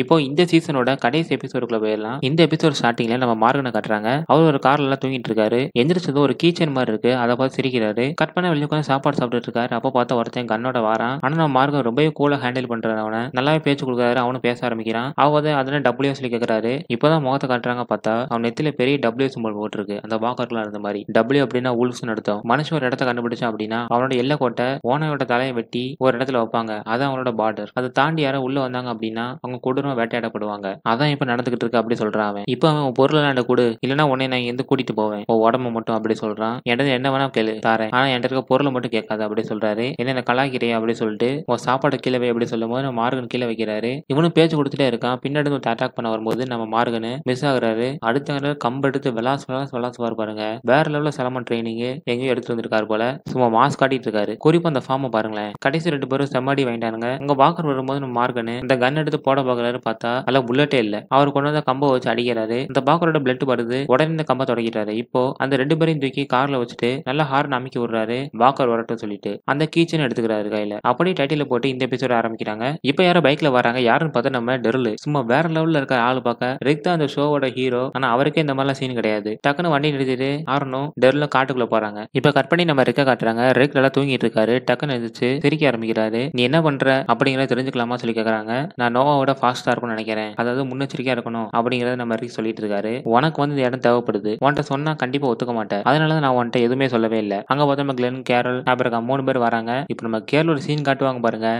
இப்போ இந்த சீசனோட கடைசி எபிசோடுக்குள்ள போயிடலாம் இந்த எபிசோட் ஸ்டார்டிங்ல நம்ம மார்கனை கட்டுறாங்க அவர் ஒரு கார்ல எல்லாம் தூங்கிட்டு இருக்காரு எந்திரிச்சதும் ஒரு கீச்சன் மாதிரி இருக்கு அதை பார்த்து சிரிக்கிறாரு கட் பண்ண வெளியே உட்காந்து சாப்பாடு சாப்பிட்டு இருக்காரு அப்போ பார்த்தா ஒருத்தன் கண்ணோட வாரான் ஆனா நம்ம மார்கன் ரொம்பவே கூல ஹேண்டில் பண்றாரு அவனை நல்லாவே பேச்சு கொடுக்குறாரு அவனும் பேச ஆரம்பிக்கிறான் அவன் அதுல டபிள்யூ சொல்லி கேட்கறாரு இப்பதான் முகத்தை காட்டுறாங்க பார்த்தா அவன் நெத்தில பெரிய டபிள்யூ சிம்பிள் போட்டிருக்கு அந்த வாக்கர்லாம் இருந்த மாதிரி டபிள்யூ அப்படின்னா உல்ஸ் நடத்தும் மனுஷன் ஒரு இடத்த கண்டுபிடிச்சா அப்படின்னா அவனோட எல்லை கோட்டை ஓனையோட தலையை வெட்டி ஒரு இடத்துல வைப்பாங்க அது அவனோட பார்டர் அதை தாண்டி யாரும் உள்ள வந்தாங்க அப்படின்னா அவங்க கொடூரமா வேட்டையாடப்படுவாங்க அதான் இப்ப நடந்துகிட்டு இருக்கு அப்படி சொல்றான் அவன் இப்ப அவன் பொருள் விளையாண்ட கூடு இல்லைன்னா உன்னை நான் எந்த கூட்டிட்டு போவேன் உன் உடம்பு மட்டும் அப்படி சொல்றான் என்கிட்ட என்ன வேணா கேளு தாரேன் ஆனா என்கிட்ட இருக்க பொருளை மட்டும் கேட்காது அப்படி சொல்றாரு என்ன என்ன அப்படி சொல்லிட்டு உன் சாப்பாடு கீழே வை அப்படி சொல்லும் போது மார்கன் கீழே வைக்கிறாரு இவனும் பேச்சு கொடுத்துட்டே இருக்கான் பின்னாடி வந்து அட்டாக் பண்ண வரும்போது நம்ம மார்கனு மிஸ் ஆகுறாரு அடுத்த கம்பு எடுத்து விளாஸ் விளாஸ் விளாஸ் பாருங்க வேற லெவல செலமன் ட்ரைனிங் எங்கேயும் எடுத்து வந்திருக்காரு போல சும்மா மாஸ்க் காட்டிட்டு இருக்காரு குறிப்பா அந்த ஃபார்ம் பாருங்களேன் கடைசி ரெண்டு பேரும் செம்மாடி வாங்கிட்டானுங்க உங்க பாக்கர் வரும்போது நம்ம மார்கனு இந்த கன் எடுத்து போட பாக்குற வராங்களான்னு பார்த்தா அல்ல புல்லட்டே இல்ல அவர் கொண்டு வந்த கம்பை வச்சு அடிக்கிறாரு அந்த பாக்கரோட பிளட் வருது உடனே இந்த கம்பை தொடங்கிட்டாரு இப்போ அந்த ரெண்டு பேரையும் தூக்கி கார்ல வச்சுட்டு நல்லா ஹார்ன் அமைக்க விடுறாரு பாக்கர் வரட்டும் சொல்லிட்டு அந்த கீச்சன் எடுத்துக்கிறாரு கையில அப்படியே டைட்டில் போட்டு இந்த எபிசோட ஆரம்பிக்கிறாங்க இப்போ யாரும் பைக்ல வராங்க யாருன்னு பார்த்தா நம்ம டெருல் சும்மா வேற லெவல்ல இருக்க ஆள் பார்க்க ரிக் தான் அந்த ஷோவோட ஹீரோ ஆனா அவருக்கே இந்த மாதிரிலாம் சீன் கிடையாது டக்குன்னு வண்டி நிறுத்திட்டு ஆரணும் டெருல காட்டுக்குள்ள போறாங்க இப்ப கட் பண்ணி நம்ம ரிக்க காட்டுறாங்க ரிக் நல்லா தூங்கிட்டு இருக்காரு டக்குன்னு எழுந்திரிச்சு சிரிக்க ஆரம்பிக்கிறாரு நீ என்ன பண்ற அப்படிங்கிறத தெரிஞ்சுக்கலாமா சொல்லி கேக்குறாங்க நான் நோவாவோட ஃபாஸ்ட் லாஸ்ட்டாக இருக்கும்னு நினைக்கிறேன் அதாவது முன்னெச்சரிக்கையாக இருக்கணும் அப்படிங்கிறத நம்ம மாதிரி சொல்லிட்டு இருக்காரு உனக்கு வந்து இந்த இடம் தேவைப்படுது உன்ட்ட சொன்னால் கண்டிப்பாக ஒத்துக்க மாட்டேன் அதனால தான் நான் உன்ட்ட எதுவுமே சொல்லவே இல்லை அங்கே பார்த்தா நம்ம கிளென் கேரல் அப்புறம் மூணு பேர் வராங்க இப்போ நம்ம கேரள ஒரு சீன் காட்டுவாங்க பாருங்க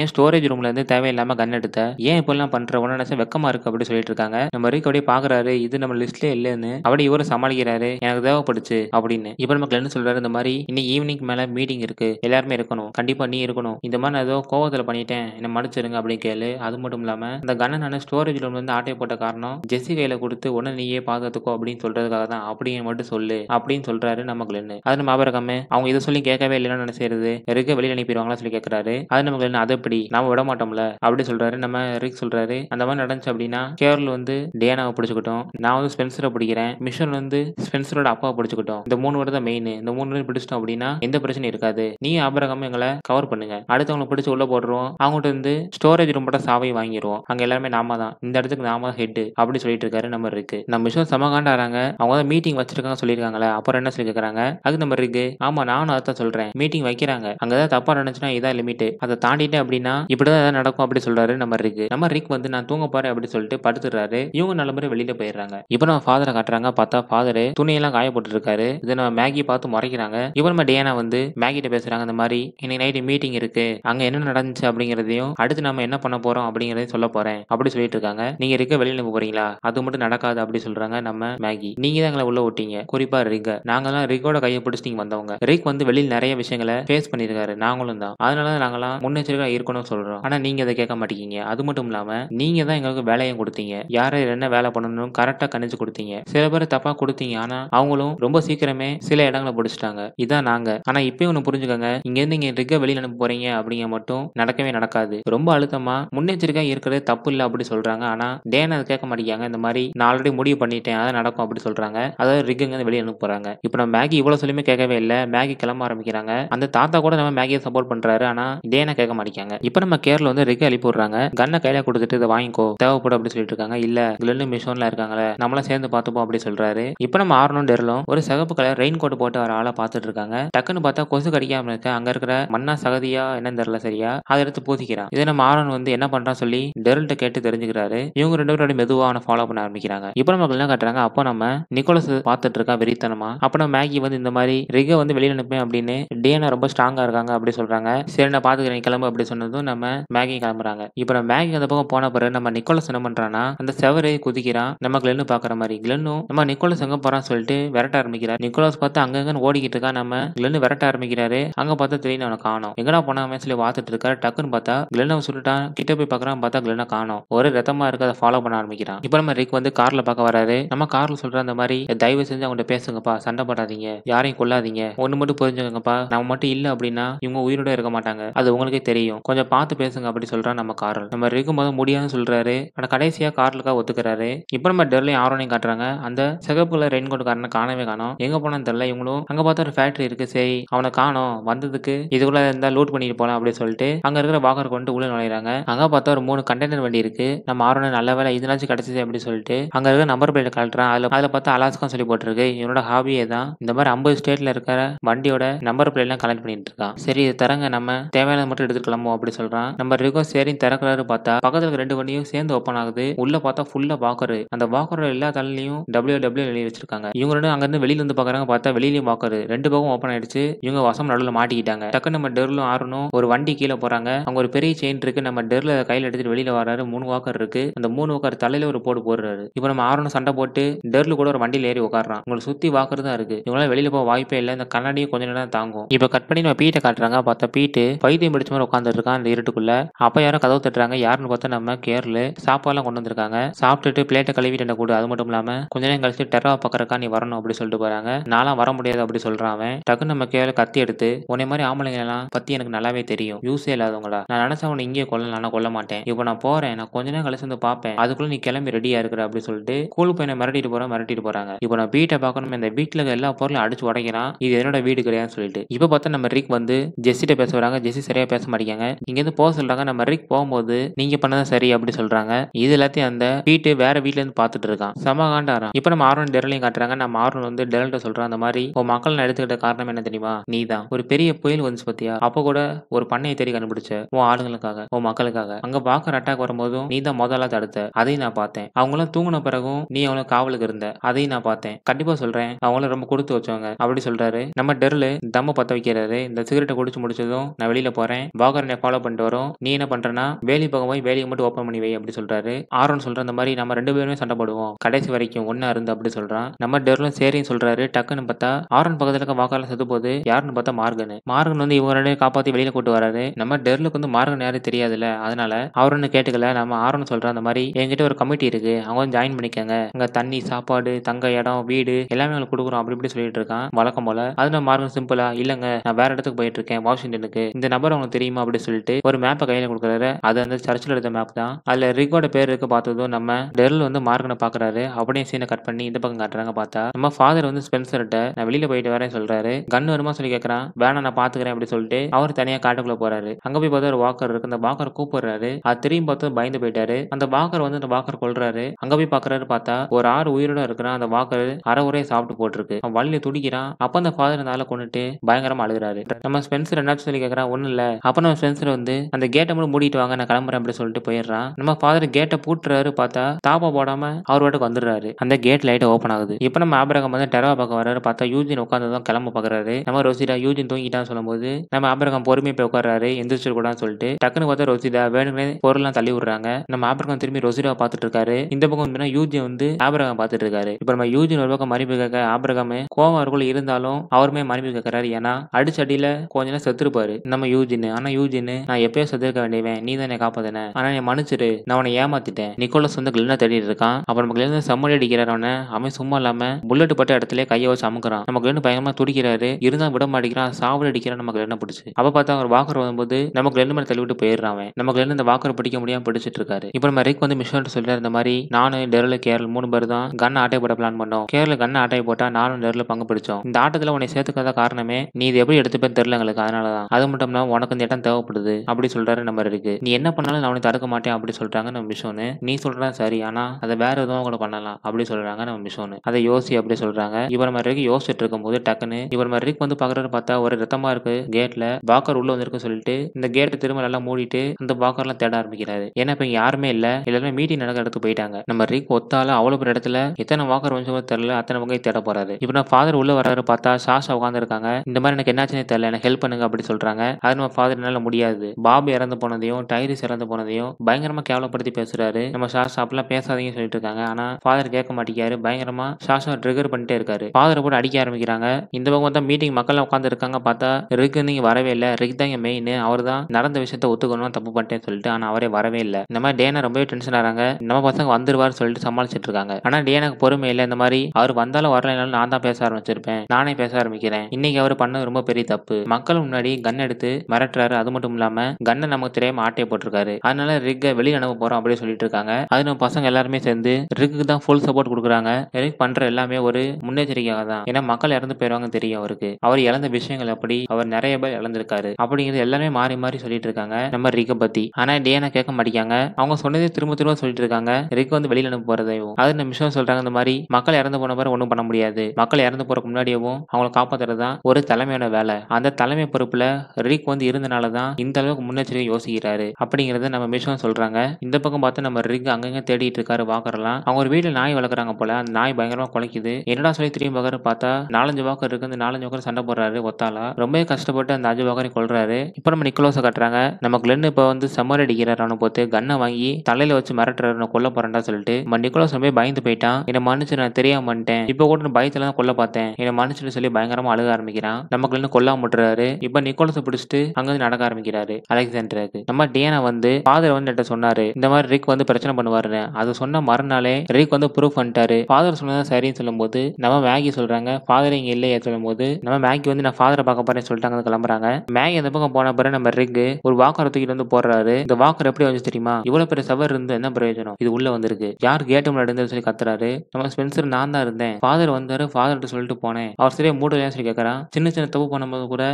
ஏன் ஸ்டோரேஜ் ரூம்ல இருந்து தேவையில்லாம கன் எடுத்த ஏன் இப்பெல்லாம் பண்ற உடனே வெக்கமா இருக்கு அப்படின்னு சொல்லிட்டு இருக்காங்க நம்ம ரிக் அப்படியே பாக்குறாரு இது நம்ம லிஸ்ட்ல இல்லைன்னு அப்படி இவரும் சமாளிக்கிறாரு எனக்கு தேவைப்படுச்சு அப்படின்னு இப்போ நம்ம கிளன் சொல்றாரு இந்த மாதிரி இன்னைக்கு ஈவினிங் மேல மீட்டிங் இருக்கு எல்லாருமே இருக்கணும் கண்டிப்பா நீ இருக்கணும் இந்த மாதிரி நான் ஏதோ கோவத்தில் பண்ணிட்டேன் என்ன மன்னிச்சிருங்க அப்படின்னு கேளு அது மட்டும் இல்லாம அந்த கண்ணை நான் ஸ்டோரேஜ் இருந்து ஆட்டை போட்ட காரணம் ஜெஸ்ஸி கையில கொடுத்து உடனே நீயே பார்த்துக்கோ அப்படின்னு சொல்றதுக்காக தான் அப்படின்னு மட்டும் சொல்லு அப்படின்னு சொல்றாரு நமக்கு கிளன்னு அது நம்ம அபரகமே அவங்க இதை சொல்லி கேட்கவே இல்லைன்னு நினைச்சது ரிக்க வெளியில் அனுப்பிடுவாங்களா சொல்லி கேட்கறாரு அது நமக்கு கிளன்னு அதை எப்படி நம்ம விட மாட்டோம்ல அப்படி சொல்றாரு நம்ம ரிக் சொல்றாரு அந்த மாதிரி நடந்துச்சு அப்படின்னா கேர்ள் வந்து டேனாவை பிடிச்சிக்கிட்டோம் நான் வந்து ஸ்பென்சரை பிடிக்கிறேன் மிஷன் வந்து ஸ்பென்சரோட அப்பாவை பிடிச்சிக்கிட்டோம் இந்த மூணு வருடம் தான் மெயின் இந்த மூணு வருடம் பிடிச்சிட்டோம் அப்படின்னா எந்த பிரச்சனையும் இருக்காது நீ அபரகமே எங்களை கவர் பண்ணுங்க அடுத்தவங்களை பிடிச்சி உள்ள போடுறோம் அவங்கள்ட்ட வந்து ஸ்டோரேஜ் ரூம் போட்ட சாவையும் வாங்கிடுவோம் அங்க எல்லாருமே நாம தான் இந்த இடத்துக்கு நாம தான் ஹெட்டு அப்படின்னு சொல்லிட்டு இருக்காரு நம்ம இருக்கு நம்ம விஷயம் சமகாண்டாங்க அவங்க தான் மீட்டிங் வச்சிருக்காங்க சொல்லியிருக்காங்களே அப்புறம் என்ன சொல்லி கேட்கறாங்க அது நம்ம இருக்கு ஆமா நானும் அதான் சொல்றேன் மீட்டிங் வைக்கிறாங்க அங்க ஏதாவது தப்பா நினைச்சுன்னா இதான் லிமிட் அதை தாண்டிட்டேன் அப்படின்னா இப்படிதான் ஏதாவது நடக்கும் அப்படி சொல்றாரு நம்ம ரிக் நம்ம ரிக் வந்து நான் தூங்க போறேன் அப்படின்னு சொல்லிட்டு படுத்துறாரு இவங்க நல்ல முறை வெளியில போயிடுறாங்க இப்போ நம்ம ஃபாதரை காட்டுறாங்க பார்த்தா ஃபாதரு துணியெல்லாம் காய போட்டுருக்காரு இதை நம்ம மேகி பார்த்து முறைக்கிறாங்க இப்போ நம்ம டேனா வந்து மேகிட்ட பேசுறாங்க இந்த மாதிரி இன்னைக்கு நைட்டு மீட்டிங் இருக்கு அங்க என்ன நடந்துச்சு அப்படிங்கிறதையும் அடுத்து நம்ம என்ன பண்ண போறோம் அப்படிங்கிறதையும் சொல்ல போறேன் அப்படி சொல்லிட்டு இருக்காங்க நீங்க இருக்க வெளியில அனுப்ப போறீங்களா அது மட்டும் நடக்காது அப்படி சொல்றாங்க நம்ம மேகி நீங்க தான் எங்களை உள்ள ஓட்டிங்க குறிப்பா நாங்க நாங்கெல்லாம் ரிக்கோட கையை பிடிச்சி வந்தவங்க ரிக் வந்து வெளியில் நிறைய விஷயங்களை ஃபேஸ் பண்ணிருக்காரு நாங்களும் தான் அதனால நாங்களாம் முன்னெச்சரிக்கையா இருக்கணும்னு சொல்றோம் ஆனா நீங்க இதை கேட்க மாட்டேங்க அது மட்டும் இல்லாம நீங்க தான் எங்களுக்கு வேலையும் கொடுத்தீங்க யாரை என்ன வேலை பண்ணணும் கரெக்டா கணிச்சு கொடுத்தீங்க சில பேர் தப்பா கொடுத்தீங்க ஆனா அவங்களும் ரொம்ப சீக்கிரமே சில இடங்களை பிடிச்சிட்டாங்க இதான் நாங்க ஆனா இப்பயும் ஒண்ணு புரிஞ்சுக்கோங்க இங்க இருந்து இங்க ரிக்க வெளியில் அனுப்ப போறீங்க அப்படிங்க மட்டும் நடக்கவே நடக்காது ரொம்ப அழுத்தமா முன்னெச்சரிக்கையா இருக்கிறது தப்பு இல்லை அப்படி சொல்றாங்க ஆனா டேன் அதை கேட்க மாட்டேங்காங்க இந்த மாதிரி நான் ஆல்ரெடி முடிவு பண்ணிட்டேன் அதை நடக்கும் அப்படி சொல்றாங்க அதாவது ரிக்குங்க வெளியே அனுப்புறாங்க இப்போ நம்ம மேகி இவ்வளவு சொல்லுமே கேட்கவே இல்லை மேகி கிளம்ப ஆரம்பிக்கிறாங்க அந்த தாத்தா கூட நம்ம மேகியை சப்போர்ட் பண்றாரு ஆனால் டேனை கேட்க மாட்டேங்காங்க இப்போ நம்ம கேரள வந்து ரிக்கு அழிப்பு விடுறாங்க கண்ணை கையில கொடுத்துட்டு இதை வாங்கிக்கோ தேவைப்படும் அப்படின்னு சொல்லிட்டு இருக்காங்க இல்ல கிளன்னு மிஷோன்ல இருக்காங்களே நம்மளாம் சேர்ந்து பார்த்துப்போம் அப்படி சொல்றாரு இப்போ நம்ம ஆரணும் டெரலும் ஒரு சிகப்பு கலர் ரெயின் கோட் போட்டு வர ஆளாக பார்த்துட்டு இருக்காங்க டக்குன்னு பார்த்தா கொசு கடிக்காமல் இருக்க அங்க இருக்கிற மண்ணா சகதியா என்னன்னு தெரியல சரியா அதை எடுத்து பூசிக்கிறான் இதை நம்ம ஆரன் வந்து என்ன பண்றான் சொல்லி டெரல்ட்ட கேட்டு தெரிஞ்சுக்கிறாரு இவங்க ரெண்டு பேரும் மெதுவாக அவனை ஃபாலோ பண்ண ஆரம்பிக்கிறாங்க இப்போ நம்ம என்ன காட்டுறாங்க அப்போ நம்ம நிக்கோலஸ் பார்த்துட்டு இருக்கா வெறித்தனமா அப்போ நம்ம மேகி வந்து இந்த மாதிரி ரிக வந்து வெளியில் அனுப்பேன் அப்படின்னு டேனா ரொம்ப ஸ்ட்ராங்காக இருக்காங்க அப்படி சொல்கிறாங்க சரி நான் பார்த்துக்கிறேன் கிளம்பு அப்படி சொன்னதும் நம்ம மேகி கிளம்புறாங்க இப்போ நம்ம மேகி அந்த பக்கம் போன பிறகு நம்ம நிக்கோலஸ் என்ன பண்ணுறான்னா அந்த செவரை குதிக்கிறான் நம்ம கிளென்னு பார்க்குற மாதிரி கிளென்னும் நம்ம நிக்கோலஸ் எங்கே போகிறான்னு சொல்லிட்டு விரட்ட ஆரம்பிக்கிறார் நிக்கோலஸ் பார்த்து அங்கங்கன்னு ஓடிக்கிட்டு இருக்கா நம்ம கிளென்னு விரட்ட ஆரம்பிக்கிறாரு அங்கே பார்த்தா தெரியும் அவனை காணும் எங்கடா போனாமே சொல்லி பார்த்துட்டு இருக்காரு டக்குன்னு பார்த்தா கிளென்னை சொல்லிட்டான் கிட்ட போய் பார்க்குறான் பார்த்தா கிளன தான் காணும் ஒரு ரத்தமா இருக்க அதை ஃபாலோ பண்ண ஆரம்பிக்கிறான் இப்ப நம்ம ரிக் வந்து கார்ல பார்க்க வராது நம்ம கார்ல சொல்ற அந்த மாதிரி தயவு செஞ்சு அவங்கள்ட்ட பேசுங்கப்பா சண்டை படாதீங்க யாரையும் கொள்ளாதீங்க ஒன்று மட்டும் புரிஞ்சுக்கங்கப்பா நம்ம மட்டும் இல்ல அப்படின்னா இவங்க உயிரோட இருக்க மாட்டாங்க அது உங்களுக்கே தெரியும் கொஞ்சம் பார்த்து பேசுங்க அப்படி சொல்றான் நம்ம கார்ல் நம்ம ரிக்கு முதல் முடியாதுன்னு சொல்றாரு ஆனா கடைசியா கார்லுக்காக ஒத்துக்கிறாரு இப்ப நம்ம டெர்லையும் ஆரோனையும் காட்டுறாங்க அந்த சிகப்புல ரெயின் கோட் காரனை காணவே காணும் எங்க போனான்னு தெரியல இவங்களும் அங்க பார்த்தா ஒரு ஃபேக்டரி இருக்கு சரி அவனை காணும் வந்ததுக்கு இதுக்குள்ள இருந்தா லூட் பண்ணிட்டு போலாம் அப்படின்னு சொல்லிட்டு அங்க இருக்கிற வாகர் கொண்டு உள்ள நுழையிறாங்க அங்க பார்த்தா ஒரு மூணு கண்டெய்னர் டாக்ஸன் வண்டி இருக்கு நம்ம ஆரோன நல்ல வேலை இதனாச்சும் கிடைச்சது அப்படின்னு சொல்லிட்டு அங்க இருக்க நம்பர் பிளேட் கழட்டுறான் அதுல அதுல பார்த்தா அலாஸ்கான்னு சொல்லி போட்டிருக்கு இவனோட ஹாபியே தான் இந்த மாதிரி ஐம்பது ஸ்டேட்ல இருக்கிற வண்டியோட நம்பர் பிளேட்லாம் கலெக்ட் பண்ணிட்டு இருக்கான் சரி இது தரங்க நம்ம தேவையானது மட்டும் எடுத்துட்டு கிளம்பும் அப்படின்னு சொல்றான் நம்ம ரிகோ சரி திறக்கிறாரு பார்த்தா பக்கத்துல ரெண்டு வண்டியும் சேர்ந்து ஓப்பன் ஆகுது உள்ள பார்த்தா ஃபுல்லா வாக்கர் அந்த வாக்கரோட எல்லா தலையிலையும் டபிள்யூ டபிள்யூ எழுதி வச்சிருக்காங்க இவங்க ரெண்டு அங்க இருந்து வெளியில இருந்து பாக்குறாங்க பார்த்தா வெளியிலயும் வாக்கர் ரெண்டு பக்கம் ஓப்பன் ஆயிடுச்சு இவங்க வசம் நடுவில் மாட்டிக்கிட்டாங்க டக்கு நம்ம டெர்லும் ஆறணும் ஒரு வண்டி கீழே போறாங்க அவங்க ஒரு பெரிய செயின் இருக்கு நம்ம டெர்ல கையில் எடுத்துட்டு வெளியில வர வராரு மூணு வாக்கர் இருக்கு அந்த மூணு வாக்கர் தலையில ஒரு போடு போடுறாரு இப்போ நம்ம ஆரோன சண்டை போட்டு டெர்ல கூட ஒரு வண்டியில் ஏறி உட்காடுறான் உங்களை சுத்தி வாக்கர் தான் இருக்கு இவங்களால வெளியில போக வாய்ப்பே இல்லை இந்த கண்ணாடியும் கொஞ்ச நேரம் தாங்கும் இப்போ கட் பண்ணி நம்ம பீட்டை காட்டுறாங்க பார்த்தா பீட்டு பைத்தியம் பிடிச்ச மாதிரி உட்காந்துட்டு இருக்கான் அந்த இருட்டுக்குள்ள அப்ப யாரும் கதவு தட்டுறாங்க யாருன்னு பார்த்தா நம்ம கேர்லு சாப்பாடுலாம் கொண்டு வந்திருக்காங்க சாப்பிட்டுட்டு பிளேட்டை கழுவிட்டு கூட அது மட்டும் இல்லாம கொஞ்ச நேரம் கழிச்சு டெரவா பக்கறக்கா நீ வரணும் அப்படி சொல்லிட்டு போறாங்க நானும் வர முடியாது அப்படி சொல்றான் டக்கு டக்குன்னு நம்ம கேர்ல கத்தி எடுத்து உன்னை மாதிரி ஆம்பளைங்க எல்லாம் பத்தி எனக்கு நல்லாவே தெரியும் யூஸே இல்லாதவங்களா நான் நினைச்சவன் இங்கே இங்கேயே கொல்ல நான் கொல்ல மாட்டேன் இப்போ நான் போ போறேன் நான் கொஞ்ச நேரம் கழிச்சு வந்து பாப்பேன் அதுக்குள்ள நீ கிளம்பி ரெடியா இருக்கிற அப்படின்னு சொல்லிட்டு கூல் பையனை மிரட்டிட்டு போறேன் மிரட்டிட்டு போறாங்க இப்போ நான் வீட்டை பார்க்கணும் இந்த வீட்டுல எல்லா பொருளும் அடிச்சு உடைக்கிறான் இது என்னோட வீடு கிடையாதுன்னு சொல்லிட்டு இப்போ பார்த்தா நம்ம ரிக் வந்து ஜெஸ்ஸிட்ட பேச வராங்க ஜெஸ்ஸி சரியா பேச மாட்டேங்க இங்க இருந்து போக சொல்றாங்க நம்ம ரிக் போகும்போது நீங்க பண்ணதான் சரி அப்படின்னு சொல்றாங்க இது எல்லாத்தையும் அந்த வீட்டு வேற வீட்ல இருந்து பார்த்துட்டு இருக்கான் சம காண்டாரான் இப்ப நம்ம ஆர்வன் டெரலையும் காட்டுறாங்க நம்ம ஆர்வன் வந்து டெரல்ட்ட சொல்றான் அந்த மாதிரி உன் மக்கள் எடுத்துக்கிட்ட காரணம் என்ன தெரியுமா நீ தான் ஒரு பெரிய புயல் வந்து பத்தியா அப்ப கூட ஒரு பண்ணையை தேடி கண்டுபிடிச்ச உன் ஆளுங்களுக்காக உன் மக்களுக்காக அங்க பாக்குற அட்டாக் வரும்போதும் நீ தான் முதல்ல தடுத்த அதையும் நான் பார்த்தேன் அவங்களாம் தூங்கின பிறகும் நீ அவங்களும் காவலுக்கு இருந்த அதையும் நான் பார்த்தேன் கண்டிப்பா சொல்றேன் அவங்களும் ரொம்ப கொடுத்து வச்சவங்க அப்படி சொல்றாரு நம்ம டெருலு தம்ம பத்த வைக்கிறாரு இந்த சிகரெட்டை குடிச்சு முடிச்சதும் நான் வெளியில போறேன் வாகர் என்ன ஃபாலோ பண்ணிட்டு வரும் நீ என்ன பண்றேன்னா வேலி பக்கம் போய் வேலையை மட்டும் ஓப்பன் பண்ணி வை அப்படி சொல்றாரு ஆரோன் சொல்ற அந்த மாதிரி நம்ம ரெண்டு பேருமே சண்டை போடுவோம் கடைசி வரைக்கும் ஒன்னா இருந்து அப்படி சொல்றான் நம்ம டெர்லும் சரின்னு சொல்றாரு டக்குன்னு பார்த்தா ஆரோன் பக்கத்துல இருக்க வாக்காளர் செத்து போது யாருன்னு பார்த்தா மார்கன் மார்கன் வந்து இவங்க ரெண்டு காப்பாத்தி வெளியில கூட்டு வராரு நம்ம டெர்லுக்கு வந்து மார்கன் யாரும் தெரியாதுல்ல அதனால அவர் கேட்ட கேட்டுக்கல நம்ம ஆரோன்னு சொல்றேன் அந்த மாதிரி எங்கிட்ட ஒரு கமிட்டி இருக்குது அவங்க வந்து ஜாயின் பண்ணிக்கங்க அங்க தண்ணி சாப்பாடு தங்க இடம் வீடு எல்லாமே உங்களுக்கு கொடுக்குறோம் அப்படி இப்படி சொல்லிட்டு இருக்கான் வழக்கம் போல அது நம்ம மார்க்கம் சிம்பிளா இல்லைங்க நான் வேற இடத்துக்கு போயிட்டு இருக்கேன் வாஷிங்டனுக்கு இந்த நபர் அவங்களுக்கு தெரியுமா அப்படின்னு சொல்லிட்டு ஒரு மேப்பை கையில் கொடுக்குறாரு அது வந்து சர்ச்சில் எடுத்த மேப் தான் அதில் ரிகோட பேர் இருக்க பார்த்ததும் நம்ம டெரில் வந்து மார்க்கனை பாக்குறாரு அப்படியே சீனை கட் பண்ணி இந்த பக்கம் காட்டுறாங்க பார்த்தா நம்ம ஃபாதர் வந்து ஸ்பென்சர்கிட்ட நான் வெளியில போயிட்டு வரேன் சொல்றாரு கன் வருமா சொல்லி கேட்கறான் வேணா நான் பாத்துக்கிறேன் அப்படின்னு சொல்லிட்டு அவர் தனியாக காட்டுக்குள்ளே போறாரு அங்கே போய் பார்த்தா ஒரு வாக்கர் இருக்கு அந்த வாக்கர் கூப்பிடுறாரு அது திரும்பி பார்த்து பயந்து போயிட்டாரு அந்த வாக்கர் வந்து அந்த வாக்கர் கொள்றாரு அங்க போய் பாக்குறாரு பார்த்தா ஒரு ஆறு உயிரோட இருக்கிறான் அந்த வாக்கர் அரை உரையை சாப்பிட்டு போட்டிருக்கு அவன் வழியில துடிக்கிறான் அப்ப அந்த ஃபாதர் அதனால கொண்டுட்டு பயங்கரமா அழுகிறாரு நம்ம ஸ்பென்சர் என்ன சொல்லி கேட்கறான் ஒண்ணு இல்ல அப்ப நம்ம ஸ்பென்சர் வந்து அந்த கேட்டை மட்டும் மூடிட்டு வாங்க நான் கிளம்புறேன் அப்படின்னு சொல்லிட்டு போயிடுறான் நம்ம ஃபாதர் கேட்டை பூட்டுறாரு பார்த்தா தாப்பா போடாம அவர் வாட்டுக்கு வந்துடுறாரு அந்த கேட் லைட்டை ஓப்பன் ஆகுது இப்போ நம்ம ஆபரகம் வந்து டெரவா பார்க்க வர்றாரு பார்த்தா யூஜின் உட்காந்து தான் கிளம்ப பாக்குறாரு நம்ம ரோசிடா யூஜின் தூங்கிட்டான்னு சொல்லும்போது நம்ம ஆபரகம் பொறுமையை போய் உட்கார்றாரு எந்திரிச்சு கூடாதுன்னு சொல்லிட்டு டக்குன்னு பார்த்தா ரோசிடா வேணுமே பொருள்லாம் தள்ளி தள்ளி விடுறாங்க நம்ம ஆப்ரகம் திரும்பி ரொசிரா பார்த்துட்டு இருக்காரு இந்த பக்கம் வந்து யூஜி வந்து ஆபிரகாம் பார்த்துட்டு இருக்காரு இப்போ நம்ம யூஜின் ஒரு பக்கம் மறுபடி கேட்க ஆப்ரகமே கோவம் அவருக்குள்ள இருந்தாலும் அவருமே மறுபடி கேட்கறாரு ஏன்னா அடிச்சடியில கொஞ்ச நேரம் செத்துருப்பாரு நம்ம யூஜின்னு ஆனா யூஜின்னு நான் எப்பயோ செத்துருக்க வேண்டியவன் நீ தான் காப்பாத்தின ஆனா நீ மன்னிச்சிரு நான் உன்னை ஏமாத்திட்டேன் நிக்கோலஸ் சொந்த கிளினா தேடிட்டு இருக்கான் அப்புறம் நம்ம கிளினா செம்மடி அடிக்கிறான் அவன் சும்மா இல்லாம புல்லட் பட்ட இடத்துல கையை வச்சு அமுக்கிறான் நம்ம கிளினு பயங்கரமா துடிக்கிறாரு இருந்தா விட மாட்டேங்கிறான் சாவடி அடிக்கிறான் நமக்கு கிளின பிடிச்சி அப்ப பார்த்தா அவர் வாக்கர் வரும்போது நமக்கு ரெண்டு மேல தள்ளி விட்டு போயிடுறான் நமக்கு ரெண்டு இந்த வாக்கர் பிடிக்க முடியும் ஏன் படிச்சுட்டு இருக்காரு இப்போ நம்ம ரிக் வந்து மிஷன் சொல்லிட்டு இந்த மாதிரி நானும் டெரில் கேரள் மூணு பேர் தான் கன் ஆட்டை போட பிளான் பண்ணோம் கேரள கன் ஆட்டை போட்டால் நானும் டெரில் பங்கு பிடிச்சோம் இந்த ஆட்டத்தில் உன்னை சேர்த்துக்காத காரணமே நீ இது எப்படி எடுத்து தெரியல எங்களுக்கு அதனால தான் அது மட்டும் இல்லாமல் உனக்கு இந்த இடம் தேவைப்படுது அப்படி சொல்றாரு நம்ம இருக்கு நீ என்ன பண்ணாலும் நான் உனக்கு தடுக்க மாட்டேன் அப்படி சொல்றாங்க நம்ம மிஷோனு நீ சொல்றா சரி ஆனா அதை வேற எதுவும் கூட பண்ணலாம் அப்படி சொல்றாங்க நம்ம மிஷோனு அதை யோசி அப்படி சொல்றாங்க இவர் மாதிரி இருக்கு யோசிச்சுட்டு இருக்கும்போது டக்குன்னு இவர் மாதிரி இருக்கு வந்து பாக்குறது பார்த்தா ஒரு ரத்தமா இருக்கு கேட்ல பாக்கர் உள்ள வந்திருக்கு சொல்லிட்டு இந்த கேட்டை திரும்ப நல்லா மூடிட்டு அந்த பாக்கர்லாம் தேட ஆரம்பிக்கிறாரு ஏன்னா இப்ப யாருமே இல்ல எல்லாருமே மீட்டிங் நடக்கிற இடத்துக்கு போயிட்டாங்க நம்ம ரிக் ஒத்தால அவ்வளோ பெரிய இடத்துல எத்தனை வாக்கர் வந்து தெரியல அத்தனை பக்கம் தேட போறாரு இப்ப நான் ஃபாதர் உள்ள வராரு பார்த்தா சாஷா இருக்காங்க இந்த மாதிரி எனக்கு என்னாச்சுன்னு தெரியல எனக்கு ஹெல்ப் பண்ணுங்க அப்படின்னு சொல்றாங்க அது நம்ம ஃபாதர் என்னால முடியாது பாபு இறந்து போனதையும் டைரிஸ் இறந்து போனதையும் பயங்கரமா கேவலப்படுத்தி பேசுறாரு நம்ம சாஷா அப்படிலாம் பேசாதீங்க சொல்லிட்டு இருக்காங்க ஆனா ஃபாதர் கேட்க மாட்டேங்காரு பயங்கரமா சாஷா ட்ரிகர் பண்ணிட்டே இருக்காரு ஃபாதர் கூட அடிக்க ஆரம்பிக்கிறாங்க இந்த பக்கம் தான் மீட்டிங் மக்கள் உட்காந்து இருக்காங்க பார்த்தா ரிக் நீங்க வரவே இல்லை ரிக் தான் மெயின் அவர் தான் நடந்த விஷயத்த ஒத்துக்கணும் தப்பு பண்ணிட்டேன்னு சொல்லிட்டு ஆனா அவரே வரவே பொறுமை இல்ல இந்த மாதிரி டேனா ரொம்பவே டென்ஷன் ஆகிறாங்க நம்ம பசங்க வந்துருவாரு சொல்லிட்டு சமாளிச்சுட்டு இருக்காங்க ஆனா டேனாக்கு பொறுமை இல்லை இந்த மாதிரி அவர் வந்தாலும் வரல நான் தான் பேச ஆரம்பிச்சிருப்பேன் நானே பேச ஆரம்பிக்கிறேன் இன்னைக்கு அவர் பண்ண ரொம்ப பெரிய தப்பு மக்கள் முன்னாடி கண் எடுத்து மிரட்டுறாரு அது மட்டும் இல்லாம கண்ணை நமக்கு தெரியாம ஆட்டையை போட்டிருக்காரு அதனால ரிக்க வெளியே அனுப்ப போறோம் அப்படின்னு சொல்லிட்டு இருக்காங்க அது நம்ம பசங்க எல்லாருமே சேர்ந்து ரிக்கு தான் ஃபுல் சப்போர்ட் கொடுக்குறாங்க ரிக் பண்ற எல்லாமே ஒரு முன்னெச்சரிக்கையாக தான் ஏன்னா மக்கள் இறந்து போயிருவாங்க தெரியும் அவருக்கு அவர் இழந்த விஷயங்கள் அப்படி அவர் நிறைய பேர் இழந்திருக்காரு அப்படிங்கிறது எல்லாமே மாறி மாறி சொல்லிட்டு இருக்காங்க நம்ம ரிக்க பத்தி ஆனா டேனா கேட்க மாட்டேன் மாட்டிக்காங்க அவங்க சொன்னதே திரும்ப திரும்ப சொல்லிட்டு இருக்காங்க ரிக் வந்து வெளியில் அனுப்ப போறதையும் அது நம்ம மிஷன் சொல்றாங்க இந்த மாதிரி மக்கள் இறந்து போன பிறகு ஒன்றும் பண்ண முடியாது மக்கள் இறந்து போறதுக்கு முன்னாடியவும் அவங்களை காப்பாற்றுறது தான் ஒரு தலைமையான வேலை அந்த தலைமை பொறுப்புல ரிக் வந்து இருந்தனால தான் இந்த அளவுக்கு முன்னெச்சரிக்கை யோசிக்கிறாரு அப்படிங்கறத நம்ம மிஷன் சொல்றாங்க இந்த பக்கம் பார்த்து நம்ம ரிக் அங்கங்க தேடிட்டு இருக்காரு வாக்கரெல்லாம் அவங்க ஒரு வீட்டில் நாய் வளர்க்குறாங்க போல அந்த நாய் பயங்கரமா குலைக்குது என்னடா சொல்லி திரும்பி பார்க்கறது பார்த்தா நாலஞ்சு வாக்கர் இருக்கு அந்த நாலஞ்சு வாக்கர் சண்டை போடுறாரு ஒத்தாலா ரொம்ப கஷ்டப்பட்டு அந்த அஞ்சு வாக்கரை கொள்றாரு இப்போ நம்ம நிக்கலோசை கட்டுறாங்க நமக்கு லென்னு இப்போ வந்து செம்மர் அடிக்கிறார் அவனை பார்த்து கண்ணை வாங்கி தலையில வச்சு மிரட்டுறாரு கொல்ல போறேன்டா சொல்லிட்டு நம்ம நிக்கோலஸ் ரொம்ப பயந்து போயிட்டான் என்ன மன்னிச்சு நான் தெரியாம பண்ணிட்டேன் இப்ப கூட பயத்துல தான் கொல்ல பார்த்தேன் என்ன மன்னிச்சுன்னு சொல்லி பயங்கரமா அழுக ஆரம்பிக்கிறான் நமக்கு இன்னும் கொல்லாம முட்டுறாரு இப்ப நிக்கோலஸை பிடிச்சிட்டு அங்கிருந்து நடக்க ஆரம்பிக்கிறாரு அலெக்சாண்டருக்கு நம்ம டியானா வந்து ஃபாதர் வந்து என்கிட்ட சொன்னாரு இந்த மாதிரி ரிக் வந்து பிரச்சனை பண்ணுவாரு அது சொன்ன மறுநாளே ரிக் வந்து ப்ரூஃப் பண்ணிட்டாரு ஃபாதர் சொன்னதான் சரின்னு சொல்லும்போது நம்ம மேகி சொல்றாங்க ஃபாதர் இங்க இல்லையே சொல்லும்போது நம்ம மேகி வந்து நான் ஃபாதரை பார்க்க சொல்லிட்டு அங்கே கிளம்புறாங்க மேகி அந்த பக்கம் போன பிறகு நம்ம ரிக் ஒரு வாக்கரை தூக்கிட்டு வந்து போடுறாரு இந்த வாக்கர் எப்படி வந்து தெரியுமா இவ்வளவு பெரிய சவர் இருந்து என்ன பிரயோஜனம் இது உள்ள வந்திருக்கு யார் கேட்டு முன்னாடி இருந்தது சொல்லி கத்துறாரு நம்ம ஸ்பென்சர் நான் தான் இருந்தேன் ஃபாதர் வந்தாரு ஃபாதர் சொல்லிட்டு போனேன் அவர் சரியா மூட சொல்லி கேட்கறான் சின்ன சின்ன தப்பு பண்ணும்போது கூட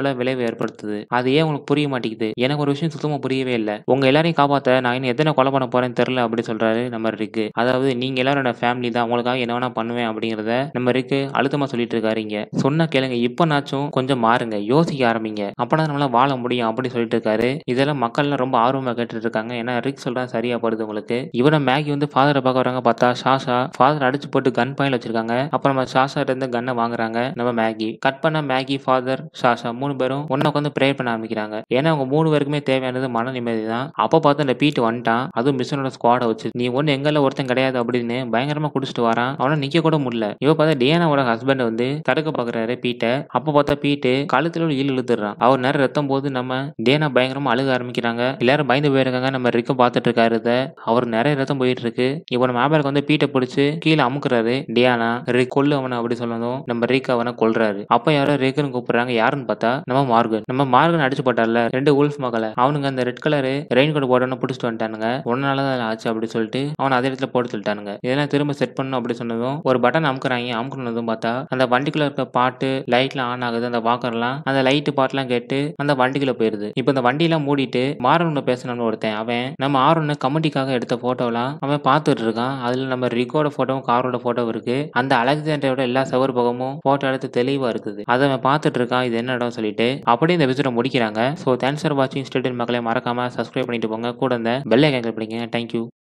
அளவு விளைவு ஏற்படுத்துது அது ஏன் உங்களுக்கு புரிய மாட்டேங்குது எனக்கு ஒரு விஷயம் சுத்தமா புரியவே இல்லை உங்க எல்லாரையும் காப்பாத்த நான் இன்னும் எத்தனை கொலை பண்ண போறேன்னு தெரியல அப்படின்னு சொல்றாரு நம்ம இருக்கு அதாவது நீங்க எல்லாரும் ஃபேமிலி தான் உங்களுக்காக என்ன வேணா பண்ணுவேன் அப்படிங்கறத நம்ம இருக்கு அழுத்தமா சொல்லிட்டு இருக்காருங்க சொன்னா கேளுங்க இப்பனாச்சும் கொஞ்சம் மாறுங்க யோசிக்க ஆரம்பிங்க அப்பனா நம்மளால வாழ முடியும் அப்படின்னு சொல்லிட்டு இருக்காரு இதெல்லாம் மக்கள்லாம் ரொம்ப ஆர்வமா கேட்டுட்டு இருக்காங்க ஏன்னா ரிக் சொல்கிறான் சரியா படுது உங்களுக்கு இவன மேகி வந்து ஃபாதரை பார்க்க வராங்க பார்த்தா ஷாஷா ஃபாதர் அடிச்சு போட்டு கன் பாயிண்ட் வச்சிருக்காங்க அப்புறம் நம்ம ஷாஷா இருந்து கன்னை வாங்குறாங்க நம்ம மேகி கட் பண்ண மேகி ஃபாதர் ஷாஷா மூணு பேரும் ஒன்றை உட்காந்து ப்ரேயர் பண்ண ஆரம்பிக்கிறாங்க ஏன்னா அவங்க மூணு பேருக்குமே தேவையானது மன நிம்மதி தான் அப்போ பார்த்து அந்த பீட்டு வந்துட்டான் அதுவும் மிஷனோட ஸ்குவாடை வச்சு நீ ஒன்று எங்கெல்லாம் ஒருத்தன் கிடையாது அப்படின்னு பயங்கரமாக குடிச்சிட்டு வரான் அவனை நிற்க கூட முடியல இவ பார்த்தா டேனாவோட ஹஸ்பண்ட் வந்து தடுக்க பார்க்குறாரு பீட்டை அப்போ பார்த்தா பீட்டு கழுத்துல ஈழ் இழுத்துறான் அவர் நேரம் ரத்தம் போது நம்ம டேனா பயங்கரமாக அழுக ஆரம்பிக்கிறாங்க எல்லாரும் பயந்து போயிருக்காங்க பார்த்துக்கோங்க நம்ம ரிக்கும் பார்த்துட்டு இருக்காரு இதை அவர் நிறைய ரத்தம் போயிட்டு இருக்கு நம்ம மேபருக்கு வந்து பீட்டை பிடிச்சி கீழே அமுக்குறாரு டியானா ரிக் கொல்லு அவனை அப்படி சொல்லணும் நம்ம ரிக் அவனை கொல்றாரு அப்போ யாரோ ரிக்குன்னு கூப்பிடுறாங்க யாருன்னு பார்த்தா நம்ம மார்கன் நம்ம மார்கன் அடிச்சு போட்டார்ல ரெண்டு உல்ஃப் மகளை அவனுங்க அந்த ரெட் கலரு ரெயின் கோட் போட்டோன்னு பிடிச்சிட்டு வந்துட்டானுங்க ஒன்னால தான் ஆச்சு அப்படின்னு சொல்லிட்டு அவன் அதே இடத்துல போட்டு சொல்லிட்டானுங்க இதெல்லாம் திரும்ப செட் பண்ணணும் அப்படி சொன்னதும் ஒரு பட்டன் அமுக்குறாங்க அமுக்குனதும் பார்த்தா அந்த வண்டிக்குள்ள இருக்க பாட்டு லைட்லாம் ஆன் ஆகுது அந்த வாக்கர்லாம் அந்த லைட்டு பாட்டுலாம் கேட்டு அந்த வண்டிக்குள்ள போயிருது இப்போ இந்த வண்டியெல்லாம் மூடிட்டு மாறனுங்க பேசணும்னு ஒருத்தன் பார்த்தேன் அவன் நம்ம ஆரோனை கமிட்டிக்காக எடுத்த போட்டோலாம் அவன் பார்த்துட்டு இருக்கான் அதில் நம்ம ரிகோட ஃபோட்டோவும் காரோட ஃபோட்டோவும் இருக்கு அந்த அலெக்சாண்டரோட எல்லா சவர் பகமும் ஃபோட்டோ எடுத்து தெளிவாக இருக்குது அதை அவன் பார்த்துட்டு இருக்கான் இது என்ன இடம் சொல்லிட்டு அப்படியே இந்த விசிட்ட முடிக்கிறாங்க ஸோ தேங்க்ஸ் ஃபார் வாட்சிங் ஸ்டேடியன் மக்களை மறக்காம சப்ஸ்கிரைப் பண்ணிட்டு போங்க கூட இந்த பெல்லை கேட்க பிடிங்க தேங்க்யூ